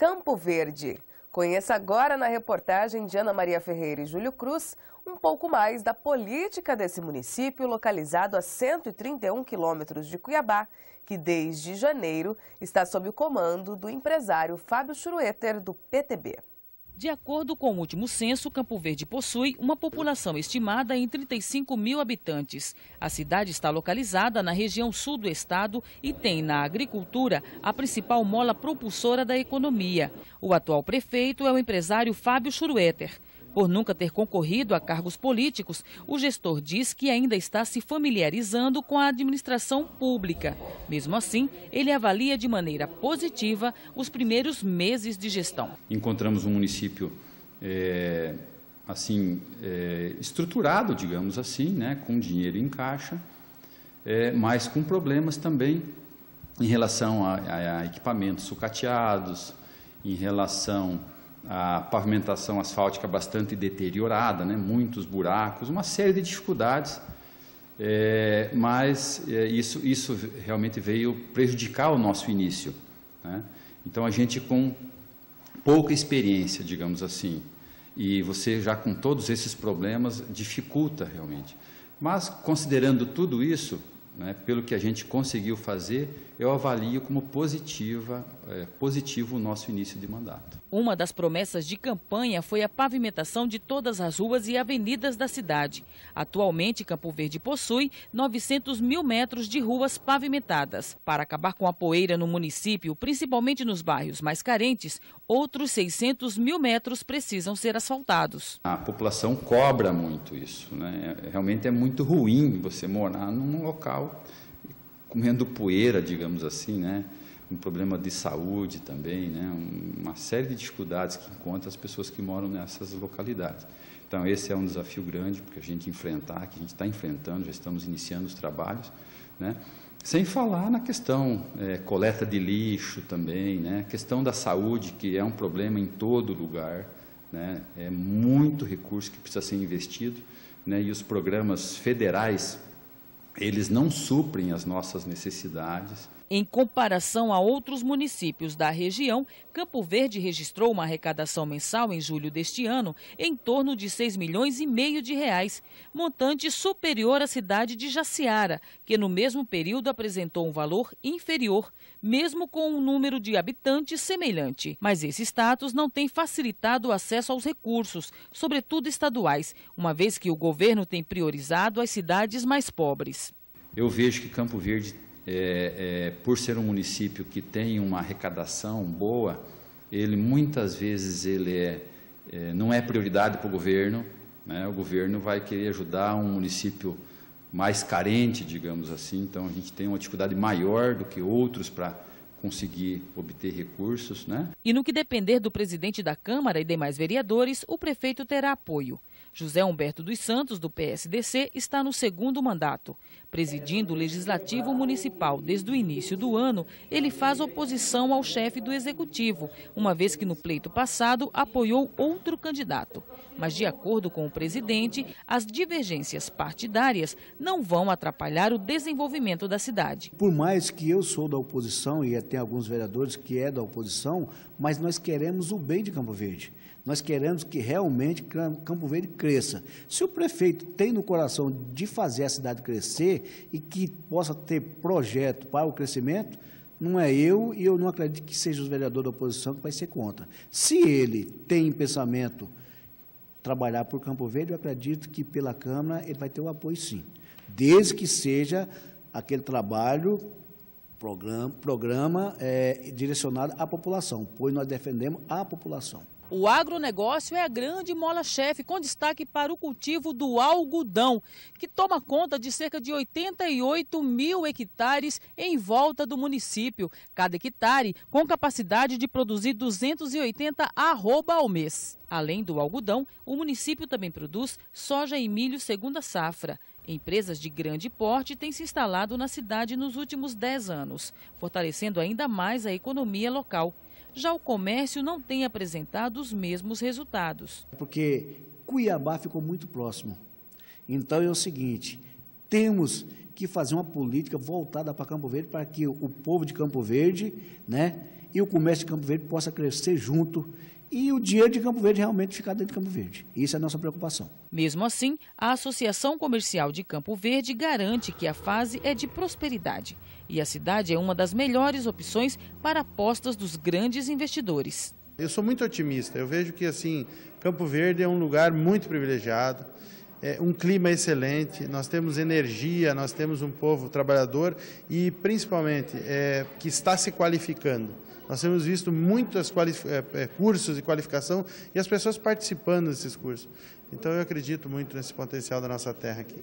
Campo Verde. Conheça agora na reportagem de Ana Maria Ferreira e Júlio Cruz um pouco mais da política desse município localizado a 131 quilômetros de Cuiabá, que desde janeiro está sob o comando do empresário Fábio Churueter, do PTB. De acordo com o último censo, Campo Verde possui uma população estimada em 35 mil habitantes. A cidade está localizada na região sul do estado e tem na agricultura a principal mola propulsora da economia. O atual prefeito é o empresário Fábio Churueter. Por nunca ter concorrido a cargos políticos, o gestor diz que ainda está se familiarizando com a administração pública. Mesmo assim, ele avalia de maneira positiva os primeiros meses de gestão. Encontramos um município é, assim é, estruturado, digamos assim, né, com dinheiro em caixa, é, mas com problemas também em relação a, a, a equipamentos sucateados, em relação a pavimentação asfáltica bastante deteriorada, né? muitos buracos, uma série de dificuldades, é, mas é, isso, isso realmente veio prejudicar o nosso início. Né? Então, a gente com pouca experiência, digamos assim, e você já com todos esses problemas, dificulta realmente. Mas, considerando tudo isso, né, pelo que a gente conseguiu fazer, eu avalio como positiva, é, positivo o nosso início de mandato. Uma das promessas de campanha foi a pavimentação de todas as ruas e avenidas da cidade. Atualmente, Campo Verde possui 900 mil metros de ruas pavimentadas. Para acabar com a poeira no município, principalmente nos bairros mais carentes, outros 600 mil metros precisam ser asfaltados. A população cobra muito isso. Né? É, realmente é muito ruim você morar num local comendo poeira, digamos assim, né? um problema de saúde também, né? uma série de dificuldades que encontram as pessoas que moram nessas localidades. Então, esse é um desafio grande que a gente enfrentar, que a gente está enfrentando, já estamos iniciando os trabalhos, né? sem falar na questão é, coleta de lixo também, né? questão da saúde, que é um problema em todo lugar, né? é muito recurso que precisa ser investido, né? e os programas federais eles não suprem as nossas necessidades em comparação a outros municípios da região, Campo Verde registrou uma arrecadação mensal em julho deste ano em torno de 6 milhões e meio de reais, montante superior à cidade de Jaciara, que no mesmo período apresentou um valor inferior, mesmo com um número de habitantes semelhante. Mas esse status não tem facilitado o acesso aos recursos, sobretudo estaduais, uma vez que o governo tem priorizado as cidades mais pobres. Eu vejo que Campo Verde é, é, por ser um município que tem uma arrecadação boa, ele muitas vezes ele é, é não é prioridade para o governo. Né? O governo vai querer ajudar um município mais carente, digamos assim. Então a gente tem uma dificuldade maior do que outros para conseguir obter recursos, né? E no que depender do presidente da Câmara e demais vereadores, o prefeito terá apoio. José Humberto dos Santos, do PSDC, está no segundo mandato. Presidindo o Legislativo Municipal desde o início do ano, ele faz oposição ao chefe do Executivo, uma vez que no pleito passado apoiou outro candidato. Mas, de acordo com o presidente, as divergências partidárias não vão atrapalhar o desenvolvimento da cidade. Por mais que eu sou da oposição e até alguns vereadores que é da oposição, mas nós queremos o bem de Campo Verde. Nós queremos que realmente Campo Verde cresça. Se o prefeito tem no coração de fazer a cidade crescer e que possa ter projeto para o crescimento, não é eu e eu não acredito que seja os vereadores da oposição que vai ser contra. Se ele tem pensamento trabalhar por Campo Verde, eu acredito que pela Câmara ele vai ter o apoio sim, desde que seja aquele trabalho, programa, programa eh, é, direcionado à população, pois nós defendemos a população. O agronegócio é a grande mola-chefe, com destaque para o cultivo do algodão, que toma conta de cerca de 88 mil hectares em volta do município. Cada hectare com capacidade de produzir 280 arroba ao mês. Além do algodão, o município também produz soja e milho segunda safra. Empresas de grande porte têm se instalado na cidade nos últimos 10 anos, fortalecendo ainda mais a economia local. Já o comércio não tem apresentado os mesmos resultados. É porque Cuiabá ficou muito próximo. Então é o seguinte, temos que fazer uma política voltada para Campo Verde para que o povo de Campo Verde, né, e o comércio de Campo Verde possa crescer junto e o dinheiro de Campo Verde realmente ficar dentro de Campo Verde. Isso é a nossa preocupação. Mesmo assim, a Associação Comercial de Campo Verde garante que a fase é de prosperidade e a cidade é uma das melhores opções para apostas dos grandes investidores. Eu sou muito otimista. Eu vejo que assim, Campo Verde é um lugar muito privilegiado é, um clima excelente, nós temos energia, nós temos um povo trabalhador e, principalmente, é, que está se qualificando. Nós temos visto muitos é, é, cursos de qualificação e as pessoas participando desses cursos. Então, eu acredito muito nesse potencial da nossa terra aqui.